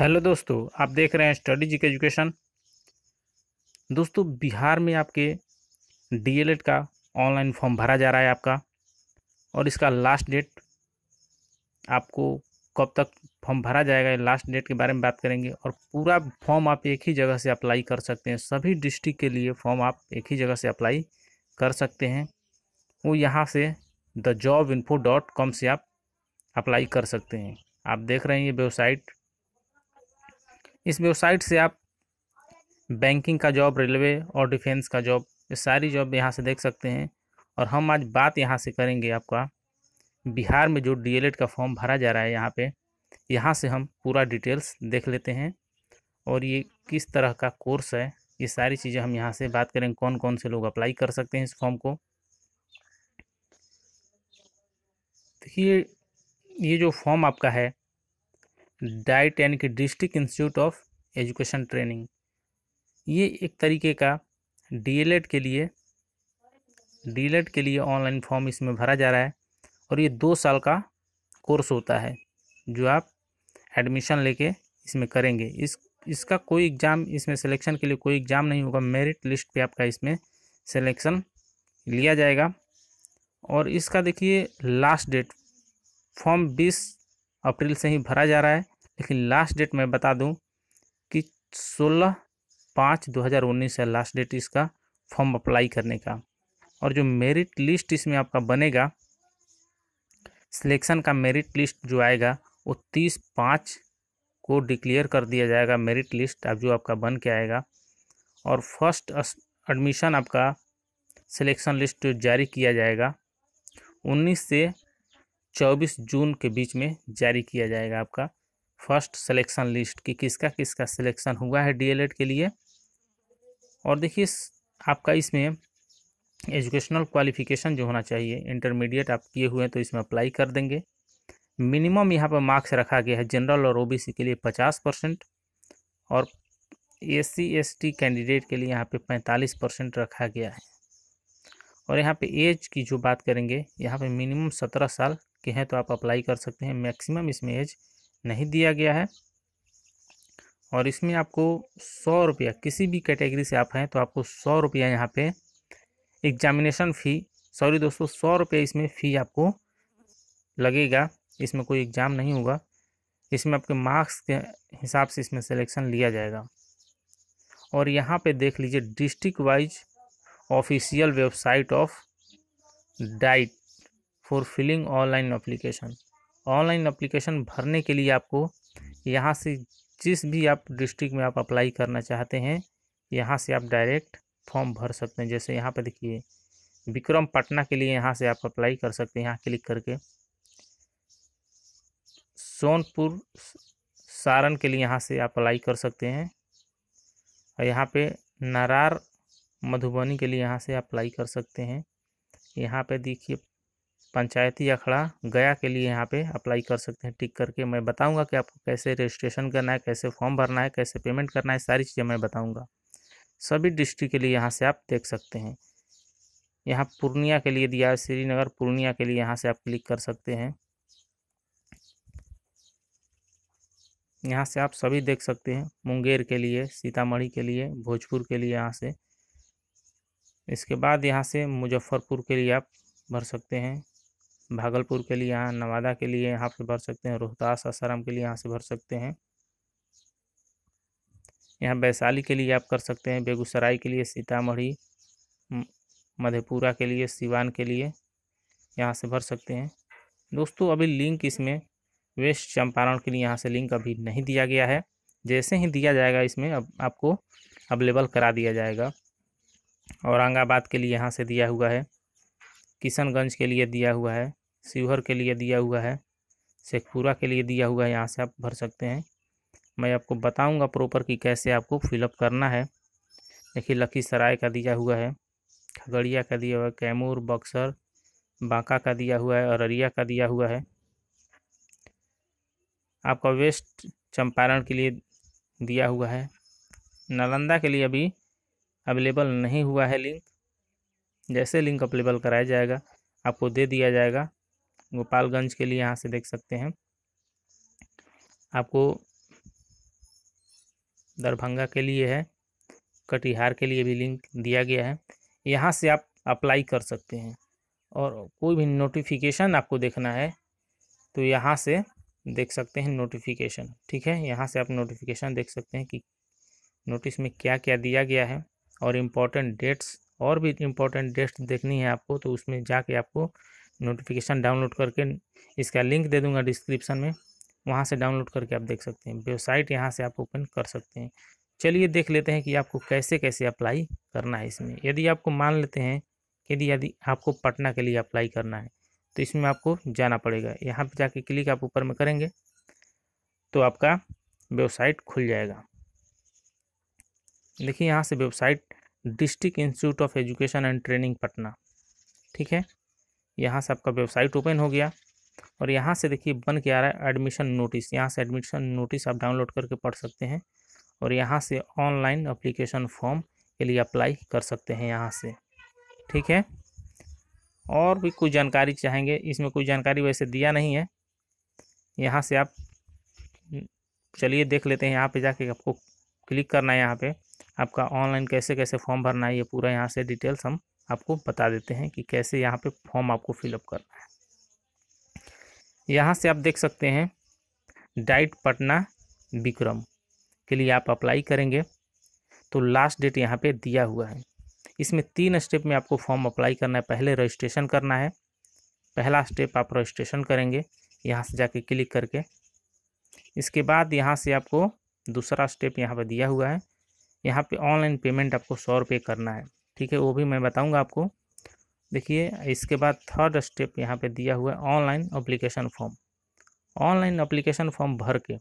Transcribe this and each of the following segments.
hello दोस्तों आप देख रहे हैं स्टडी जी एजुकेशन दोस्तों बिहार में आपके डी का ऑनलाइन फॉर्म भरा जा रहा है आपका और इसका लास्ट डेट आपको कब तक फॉर्म भरा जाएगा ये लास्ट डेट के बारे में बात करेंगे और पूरा फॉर्म आप एक ही जगह से अप्लाई कर सकते हैं सभी डिस्ट्रिक्ट के लिए फॉर्म आप एक ही जगह से अप्लाई कर सकते हैं वो यहाँ से the job info dot com से आप अप्लाई कर सकते हैं आप देख रहे हैं ये वेबसाइट इस वेबसाइट से आप बैंकिंग का जॉब रेलवे और डिफेंस का जॉब ये सारी जॉब यहाँ से देख सकते हैं और हम आज बात यहाँ से करेंगे आपका बिहार में जो डी का फॉर्म भरा जा रहा है यहाँ पे यहाँ से हम पूरा डिटेल्स देख लेते हैं और ये किस तरह का कोर्स है ये सारी चीज़ें हम यहाँ से बात करेंगे कौन कौन से लोग अप्लाई कर सकते हैं इस फॉर्म को देखिए ये जो फॉर्म आपका है डाइट यानी कि district institute of education training ये एक तरीके का डीएलएड के लिए डीएलएड के लिए ऑनलाइन फॉर्म इसमें भरा जा रहा है और ये दो साल का कोर्स होता है जो आप एडमिशन लेके इसमें करेंगे इस इसका कोई एग्ज़ाम इसमें सिलेक्शन के लिए कोई एग्ज़ाम नहीं होगा मेरिट लिस्ट पे आपका इसमें सिलेक्शन लिया जाएगा और इसका देखिए लास्ट डेट फॉर्म बीस अप्रैल से ही भरा जा रहा है लेकिन लास्ट डेट मैं बता दूं कि 16 पाँच 2019 है लास्ट डेट इसका फॉर्म अप्लाई करने का और जो मेरिट लिस्ट इसमें आपका बनेगा सिलेक्शन का मेरिट लिस्ट जो आएगा वो तीस पाँच को डिक्लेयर कर दिया जाएगा मेरिट लिस्ट अब जो आपका बन के आएगा और फर्स्ट एडमिशन आपका सिलेक्शन लिस्ट जारी किया जाएगा 19 से चौबीस जून के बीच में जारी किया जाएगा आपका फर्स्ट सिलेक्शन लिस्ट कि किसका किसका सिलेक्शन हुआ है डीएलएड के लिए और देखिए आपका इसमें एजुकेशनल क्वालिफिकेशन जो होना चाहिए इंटरमीडिएट आप किए हुए हैं तो इसमें अप्लाई कर देंगे मिनिमम यहाँ पर मार्क्स रखा गया है जनरल और ओबीसी के लिए पचास परसेंट और एस सी कैंडिडेट के लिए यहाँ पे पैंतालीस परसेंट रखा गया है और यहाँ पे एज की जो बात करेंगे यहाँ पे मिनिमम सत्रह साल के हैं तो आप अप्लाई कर सकते हैं मैक्सिमम इसमें एज नहीं दिया गया है और इसमें आपको सौ रुपया किसी भी कैटेगरी से आप हैं तो आपको सौ रुपया यहाँ पे एग्जामिनेशन फ़ी सॉरी दोस्तों सौ रुपये इसमें फ़ी आपको लगेगा इसमें कोई एग्ज़ाम नहीं होगा इसमें आपके मार्क्स के हिसाब से इसमें सिलेक्शन लिया जाएगा और यहाँ पे देख लीजिए district wise official website of DIET for filling online application online application भरने के लिए आपको यहाँ से जिस भी आप डिस्ट्रिक्ट में आप अप्लाई करना चाहते हैं यहाँ से आप डायरेक्ट फॉर्म भर सकते हैं जैसे यहाँ पर देखिए विक्रम पटना के लिए यहाँ से आप अप्लाई कर सकते हैं यहाँ क्लिक करके सोनपुर सारण के लिए यहाँ से आप अप्लाई कर सकते हैं और यहाँ पे नरार मधुबनी के लिए यहाँ से अप्लाई कर सकते हैं यहाँ पे देखिए पंचायती अखड़ा गया के लिए यहाँ पे अप्लाई कर सकते हैं टिक करके मैं बताऊँगा कि आपको कैसे रजिस्ट्रेशन करना है कैसे फॉर्म भरना है कैसे पेमेंट करना है सारी चीज़ें मैं बताऊँगा सभी डिस्ट्रिक्ट के लिए यहाँ से आप देख सकते हैं यहाँ पूर्णिया के लिए दिया है श्रीनगर पूर्णिया के लिए यहाँ से आप क्लिक कर सकते हैं यहाँ से आप सभी देख सकते हैं मुंगेर के लिए सीतामढ़ी के लिए भोजपुर के लिए यहाँ से इसके बाद यहाँ से मुजफ्फरपुर के लिए आप भर सकते हैं भागलपुर के लिए यहाँ नवादा के लिए यहाँ पे भर सकते हैं रोहतास आसाराम के लिए यहाँ से भर सकते हैं यहाँ वैशाली के लिए आप कर सकते हैं बेगूसराय के लिए सीतामढ़ी मधेपुरा के लिए सिवान के लिए यहाँ से भर सकते हैं दोस्तों अभी लिंक इसमें वेस्ट चंपारण के लिए यहाँ से लिंक अभी नहीं दिया गया है जैसे ही दिया जाएगा इसमें अब आपको अवेलेबल करा दिया जाएगा औरंगाबाद के लिए यहाँ से दिया हुआ है किशनगंज के लिए दिया हुआ है शिवहर के लिए दिया हुआ है शेखपुरा के लिए दिया हुआ है यहाँ से आप भर सकते हैं मैं आपको बताऊंगा प्रॉपर कि कैसे आपको फिलअप करना है देखिए लखीसराय का दिया हुआ है खगड़िया का दिया हुआ है कैमूर बक्सर बांका का दिया हुआ है अररिया का दिया हुआ है आपका वेस्ट चंपारण के लिए दिया हुआ है नालंदा के लिए अभी अवेलेबल नहीं हुआ है लिंक जैसे लिंक अप्लेबल कराया जाएगा आपको दे दिया जाएगा गोपालगंज के लिए यहाँ से देख सकते हैं आपको दरभंगा के लिए है कटिहार के लिए भी लिंक दिया गया है यहाँ से आप अप्लाई कर सकते हैं और कोई भी नोटिफिकेशन आपको देखना है तो यहाँ से देख सकते हैं नोटिफिकेशन ठीक है यहाँ से आप नोटिफिकेशन देख सकते हैं कि नोटिस में क्या क्या दिया गया है और इम्पोर्टेंट डेट्स और भी इम्पोर्टेंट डेस्ट देखनी है आपको तो उसमें जाके आपको नोटिफिकेशन डाउनलोड करके इसका लिंक दे दूंगा डिस्क्रिप्शन में वहाँ से डाउनलोड करके आप देख सकते हैं वेबसाइट यहाँ से आप ओपन कर सकते हैं चलिए देख लेते हैं कि आपको कैसे कैसे अप्लाई करना है इसमें यदि आपको मान लेते हैं यदि यदि आपको पटना के लिए अप्लाई करना है तो इसमें आपको जाना पड़ेगा यहाँ पर जाके क्लिक आप ऊपर में करेंगे तो आपका वेबसाइट खुल जाएगा देखिए यहाँ से website district institute of education and training Patna ठीक है यहाँ से आपका वेबसाइट ओपन हो गया और यहाँ से देखिए बन के आ रहा है एडमिशन नोटिस यहाँ से एडमिशन नोटिस आप डाउनलोड करके पढ़ सकते हैं और यहाँ से ऑनलाइन अप्लीकेशन फॉर्म के लिए अप्लाई कर सकते हैं यहाँ से ठीक है और भी कुछ जानकारी चाहेंगे इसमें कोई जानकारी वैसे दिया नहीं है यहाँ से आप चलिए देख लेते हैं यहाँ पे जाके आपको क्लिक करना है यहाँ पे आपका ऑनलाइन कैसे कैसे फॉर्म भरना है ये पूरा यहाँ से डिटेल्स हम आपको बता देते हैं कि कैसे यहाँ पे फॉर्म आपको फिलअप करना है यहाँ से आप देख सकते हैं डाइट पटना विक्रम के लिए आप अप्लाई करेंगे तो लास्ट डेट यहाँ पे दिया हुआ है इसमें तीन स्टेप में आपको फॉर्म अप्लाई करना है पहले रजिस्ट्रेशन करना है पहला स्टेप आप रजिस्ट्रेशन करेंगे यहाँ से जाके क्लिक करके इसके बाद यहाँ से आपको दूसरा स्टेप यहाँ पर दिया हुआ है यहाँ पे ऑनलाइन पेमेंट आपको सौ रुपये करना है ठीक है वो भी मैं बताऊँगा आपको देखिए इसके बाद थर्ड स्टेप यहाँ पे दिया हुआ है online application form online application form भर के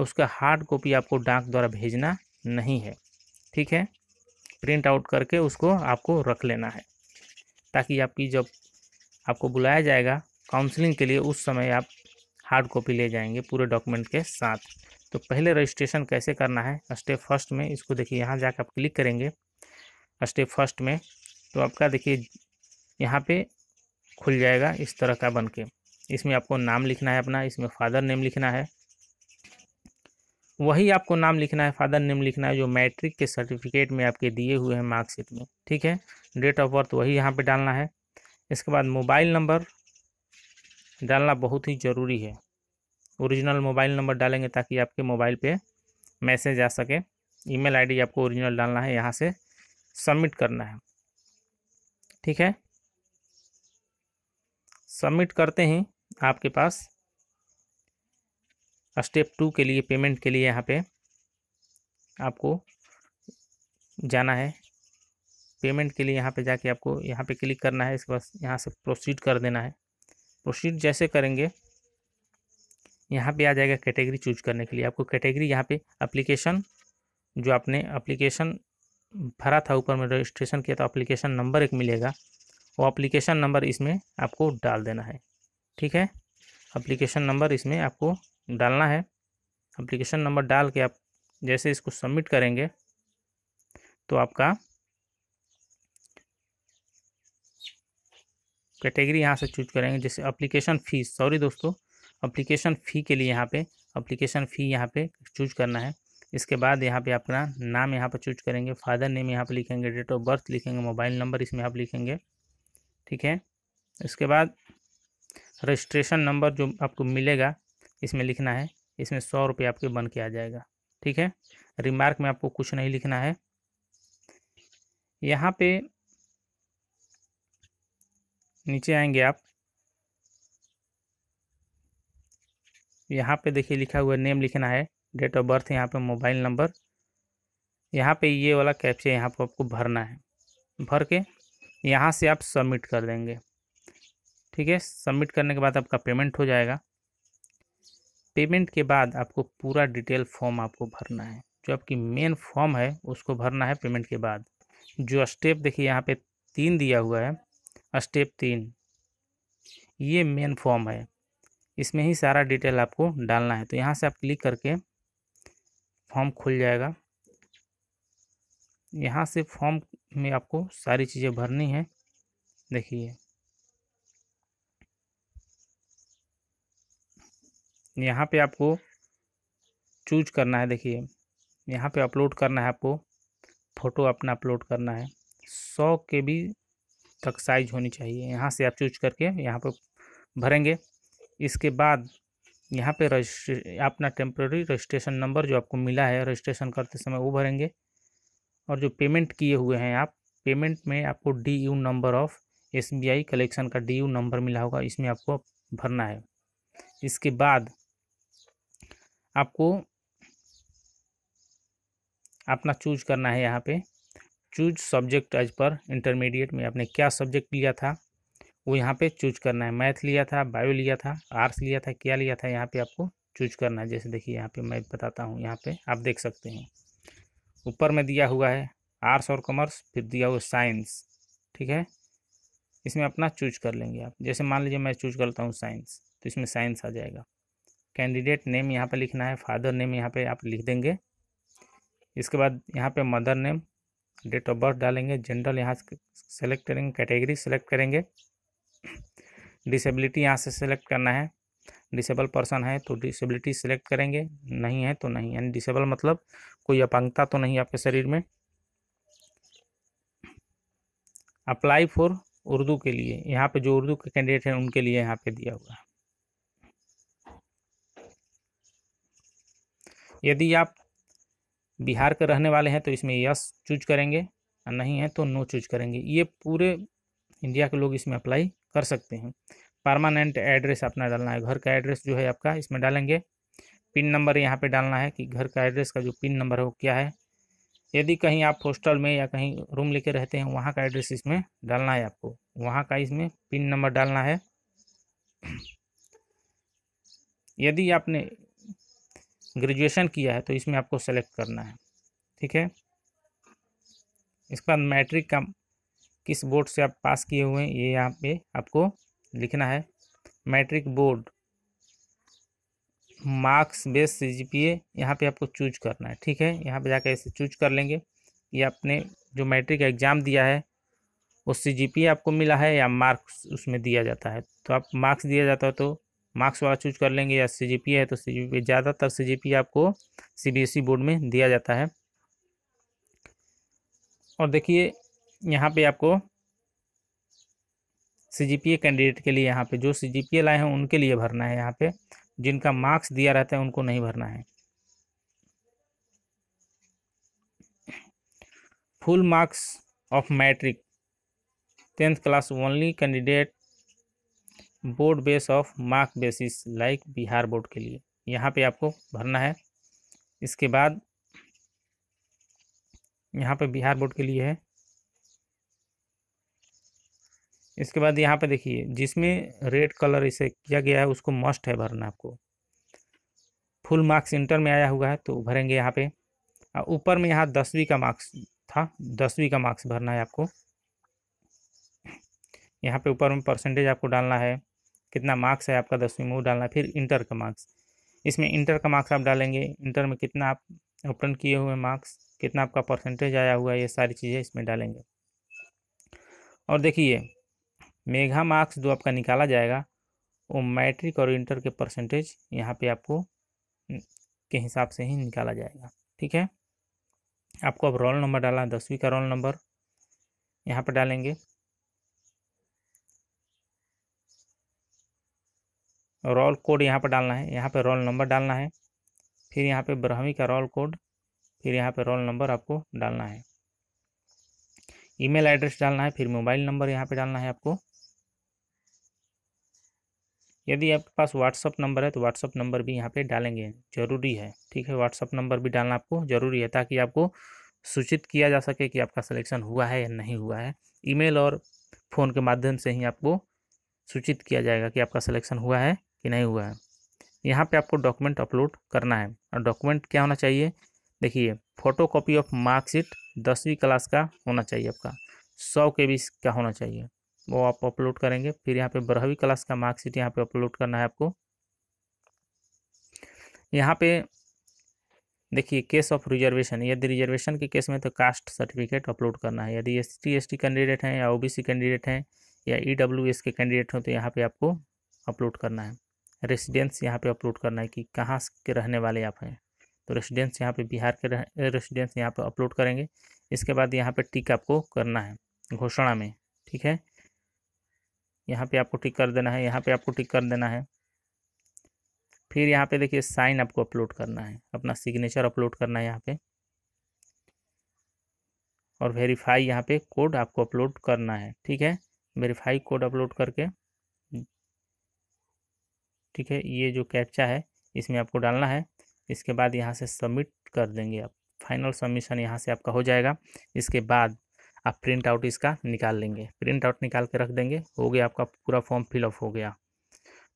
उसका हार्ड कॉपी आपको डाक द्वारा भेजना नहीं है ठीक है प्रिंट आउट करके उसको आपको रख लेना है ताकि आपकी जब आपको बुलाया जाएगा काउंसलिंग के लिए उस समय आप हार्ड कॉपी ले जाएंगे पूरे डॉक्यूमेंट के साथ तो पहले रजिस्ट्रेशन कैसे करना है स्टेप फर्स्ट में इसको देखिए यहाँ जाकर आप क्लिक करेंगे स्टेप फर्स्ट में तो आपका देखिए यहाँ पे खुल जाएगा इस तरह का बन के इसमें आपको नाम लिखना है अपना इसमें फादर नेम लिखना है वही आपको नाम लिखना है फादर नेम लिखना है जो मैट्रिक के सर्टिफिकेट में आपके दिए हुए हैं मार्कशीट में ठीक है डेट ऑफ बर्थ वही यहाँ पर डालना है इसके बाद मोबाइल नंबर डालना बहुत ही ज़रूरी है ओरिजिनल मोबाइल नंबर डालेंगे ताकि आपके मोबाइल पे मैसेज आ सके ईमेल आईडी आपको ओरिजिनल डालना है यहाँ से सबमिट करना है ठीक है सबमिट करते ही आपके पास स्टेप टू के लिए पेमेंट के लिए यहाँ पे आपको जाना है पेमेंट के लिए यहाँ पे जाके आपको यहाँ पे क्लिक करना है इसके बाद यहाँ से प्रोसीड कर देना है प्रोसीड जैसे करेंगे यहाँ पे आ जाएगा कैटेगरी चूज करने के लिए आपको कैटेगरी यहाँ पे एप्लीकेशन जो आपने एप्लीकेशन भरा था ऊपर में रजिस्ट्रेशन किया था एप्लीकेशन नंबर एक मिलेगा वो एप्लीकेशन नंबर इसमें आपको डाल देना है ठीक है एप्लीकेशन नंबर इसमें आपको डालना है एप्लीकेशन नंबर डाल के आप जैसे इसको सबमिट करेंगे तो आपका कैटेगरी यहाँ से चूज करेंगे जैसे एप्लीकेशन फ़ीस सॉरी दोस्तों अप्लीकेशन फ़ी के लिए यहाँ पे अप्लीकेशन फ़ी यहाँ पे चूज करना है इसके बाद यहाँ पे अपना नाम यहाँ पर चूज करेंगे फादर नेम यहाँ पर लिखेंगे डेट ऑफ बर्थ लिखेंगे मोबाइल नंबर इसमें आप लिखेंगे ठीक है इसके बाद रजिस्ट्रेशन नंबर जो आपको मिलेगा इसमें लिखना है इसमें सौ रुपये आपके बन के आ जाएगा ठीक है रिमार्क में आपको कुछ नहीं लिखना है यहाँ पे नीचे आएंगे आप यहाँ पे देखिए लिखा हुआ नेम लिखना है डेट ऑफ बर्थ यहाँ पे मोबाइल नंबर यहाँ पे ये वाला कैप्चे यहाँ पर आपको भरना है भर के यहाँ से आप सबमिट कर देंगे ठीक है सबमिट करने के बाद आपका पेमेंट हो जाएगा पेमेंट के बाद आपको पूरा डिटेल फॉर्म आपको भरना है जो आपकी मेन फॉर्म है उसको भरना है पेमेंट के बाद जो स्टेप देखिए यहाँ पे तीन दिया हुआ है स्टेप तीन ये मेन फॉर्म है इसमें ही सारा डिटेल आपको डालना है तो यहाँ से आप क्लिक करके फॉर्म खुल जाएगा यहाँ से फॉर्म में आपको सारी चीज़ें भरनी है देखिए यहाँ पे आपको चूज करना है देखिए यहाँ पे अपलोड करना है आपको फ़ोटो अपना अपलोड करना है सौ के बी तक साइज होनी चाहिए यहाँ से आप चूज करके यहाँ पर भरेंगे इसके बाद यहाँ पे रजिस्ट्रे अपना टेम्प्रेरी रजिस्ट्रेशन नंबर जो आपको मिला है रजिस्ट्रेशन करते समय वो भरेंगे और जो पेमेंट किए हुए हैं आप पेमेंट में आपको D U number of S B I collection का डी यू नंबर मिला होगा इसमें आपको भरना है इसके बाद आपको अपना चूज करना है यहाँ पे चूज सब्जेक्ट एज पर इंटरमीडिएट में आपने क्या सब्जेक्ट लिया था वो यहाँ पे चूज करना है मैथ लिया था बायो लिया था आर्ट्स लिया था क्या लिया था यहाँ पे आपको चूज करना है जैसे देखिए यहाँ पे मैं बताता हूँ यहाँ पे आप देख सकते हैं ऊपर में दिया हुआ है आर्ट्स और कॉमर्स फिर दिया हुआ साइंस ठीक है इसमें अपना चूज कर लेंगे आप जैसे मान लीजिए मैं चूज करता हूँ साइंस तो इसमें साइंस आ जाएगा कैंडिडेट नेम यहाँ पर लिखना है फादर नेम यहाँ पर आप लिख देंगे इसके बाद यहाँ पर mother name date of birth डालेंगे जनरल यहाँ सेलेक्ट करेंगे कैटेगरी सेलेक्ट करेंगे डिसेबिलिटी यहाँ से सिलेक्ट करना है डिसेबल पर्सन है तो डिसेबिलिटी सिलेक्ट करेंगे नहीं है तो नहीं यानी डिसेबल मतलब कोई अपंगता तो नहीं आपके शरीर में अप्लाई फॉर उर्दू के लिए यहाँ पे जो उर्दू के कैंडिडेट हैं उनके लिए यहाँ पे दिया हुआ है यदि आप बिहार के रहने वाले हैं तो इसमें यस चूज करेंगे नहीं है तो नो चूज करेंगे ये पूरे इंडिया के लोग इसमें अप्लाई कर सकते हैं परमानेंट एड्रेस अपना डालना है घर का एड्रेस जो है आपका इसमें डालेंगे पिन नंबर यहाँ पे डालना है कि घर का एड्रेस का जो पिन नंबर है वो क्या है यदि कहीं आप हॉस्टल में या कहीं रूम लेके रहते हैं वहाँ का एड्रेस इसमें डालना है आपको वहाँ का इसमें पिन नंबर डालना है यदि आपने ग्रेजुएशन किया है तो इसमें आपको सेलेक्ट करना है ठीक है इसके बाद मैट्रिक का किस बोर्ड से आप पास किए हुए हैं ये यहाँ पे आपको लिखना है matric board marks base C G P A यहाँ पर आपको चूज करना है ठीक है यहाँ पे जाकर ऐसे चूज कर लेंगे ये आपने जो मैट्रिक एग्ज़ाम दिया है वो सी जी पी आपको मिला है या मार्क्स उसमें दिया जाता है तो आप मार्क्स दिया जाता है तो मार्क्स वाला चूज कर लेंगे या सी जी पी है तो सी जी पी ज़्यादातर सी जी पी आपको C B S E board में दिया जाता है और देखिए यहाँ पे आपको सी जी कैंडिडेट के लिए यहाँ पे जो सी जी लाए हैं उनके लिए भरना है यहाँ पे जिनका मार्क्स दिया रहता है उनको नहीं भरना है full marks of matric tenth class only candidate board base of mark basis like Bihar board के लिए यहाँ पे आपको भरना है इसके बाद यहाँ पे बिहार बोर्ड के लिए है इसके बाद यहाँ पे देखिए जिसमें रेड कलर इसे किया गया है उसको मस्ट है भरना आपको फुल मार्क्स इंटर में आया हुआ है तो भरेंगे यहाँ पे ऊपर में यहाँ दसवीं का मार्क्स था दसवीं का मार्क्स भरना है आपको यहाँ पे ऊपर में परसेंटेज आपको डालना है कितना मार्क्स है आपका दसवीं में वो डालना है फिर इंटर का मार्क्स इसमें इंटर का मार्क्स आप डालेंगे इंटर में कितना आप ओपन किए हुए मार्क्स कितना आपका परसेंटेज आया हुआ है ये सारी चीज़ें इसमें डालेंगे और देखिए मेघा मार्क्स जो आपका निकाला जाएगा वो मैट्रिक और इंटर के परसेंटेज यहाँ पे आपको के हिसाब से ही निकाला जाएगा ठीक है आपको अब रोल नंबर है दसवीं का रोल नंबर यहाँ पर डालेंगे रोल कोड यहाँ पर डालना है यहाँ पर रोल नंबर डालना है फिर यहाँ पे ब्रह्मी का रोल कोड फिर यहाँ पे रोल नंबर आपको डालना है ईमेल एड्रेस डालना है फिर मोबाइल नंबर यहाँ पे डालना है आपको यदि आपके पास व्हाट्सअप नंबर है तो व्हाट्सअप नंबर भी यहाँ पे डालेंगे ज़रूरी है ठीक है व्हाट्सअप नंबर भी डालना आपको ज़रूरी है ताकि आपको सूचित किया जा सके कि आपका सिलेक्शन हुआ है या नहीं हुआ है ईमेल और फ़ोन के माध्यम से ही आपको सूचित किया जाएगा कि आपका सिलेक्शन हुआ है कि नहीं हुआ है यहाँ पे आपको डॉक्यूमेंट अपलोड करना है और डॉक्यूमेंट क्या होना चाहिए देखिए फ़ोटो कॉपी ऑफ मार्कशीट दसवीं क्लास का होना चाहिए आपका सौ के बीस का होना चाहिए वो आप अपलोड करेंगे फिर यहाँ पे बारहवीं क्लास का मार्कशीट यहाँ पे अपलोड करना है आपको यहाँ पे देखिए केस ऑफ रिजर्वेशन यदि रिजर्वेशन के केस में तो कास्ट सर्टिफिकेट अपलोड करना है यदि एस टी कैंडिडेट हैं या ओ कैंडिडेट हैं या ई e के कैंडिडेट हों तो यहाँ पर आपको अपलोड करना है रेसिडेंस यहाँ पे अपलोड करना है कि कहाँ के रहने वाले आप हैं तो रेसिडेंस यहाँ पे बिहार के रेसिडेंस यहाँ पे अपलोड करेंगे इसके बाद यहाँ पे टिक आपको करना है घोषणा में ठीक है यहाँ पे आपको टिक कर देना है यहाँ पे आपको टिक कर देना है फिर यहाँ पे देखिए साइन आपको अपलोड करना है अपना सिग्नेचर अपलोड करना है यहाँ पे और वेरीफाई यहाँ पे कोड आपको अपलोड करना है ठीक है वेरीफाई कोड अपलोड करके ठीक है ये जो कैप्चा है इसमें आपको डालना है इसके बाद यहाँ से सबमिट कर देंगे आप फाइनल सबमिशन यहाँ से आपका हो जाएगा इसके बाद आप प्रिंट आउट इसका निकाल लेंगे प्रिंट आउट निकाल के रख देंगे हो गया आपका पूरा फॉर्म फिलअप हो गया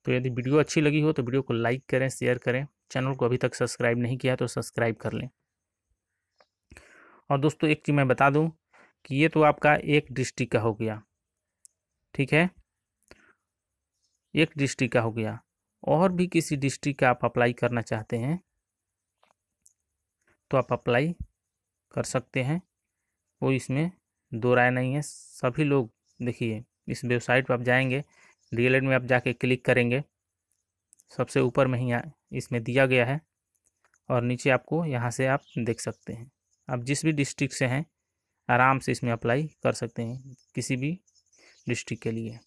तो यदि वीडियो अच्छी लगी हो तो वीडियो को लाइक करें शेयर करें चैनल को अभी तक सब्सक्राइब नहीं किया तो सब्सक्राइब कर लें और दोस्तों एक चीज़ मैं बता दूँ कि ये तो आपका एक डिस्ट्रिक्ट का हो गया ठीक है एक डिस्ट्रिक्ट का हो गया और भी किसी डिस्ट्रिक्ट का आप अप्लाई करना चाहते हैं तो आप अप्लाई कर सकते हैं वो इसमें दो राय नहीं है सभी लोग देखिए इस वेबसाइट पर आप जाएंगे रियल में आप जाके क्लिक करेंगे सबसे ऊपर में ही इसमें दिया गया है और नीचे आपको यहाँ से आप देख सकते हैं आप जिस भी डिस्ट्रिक्ट से हैं आराम से इसमें अप्लाई कर सकते हैं किसी भी डिस्ट्रिक्ट के लिए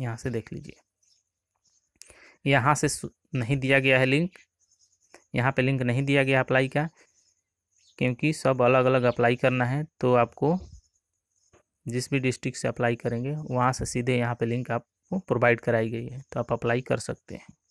यहाँ से देख लीजिए यहाँ से नहीं दिया गया है लिंक यहाँ पे लिंक नहीं दिया गया अप्लाई का क्योंकि सब अलग अलग अप्लाई करना है तो आपको जिस भी डिस्ट्रिक्ट से अप्लाई करेंगे वहाँ से सीधे यहाँ पे लिंक आपको प्रोवाइड कराई गई है तो आप अप्लाई कर सकते हैं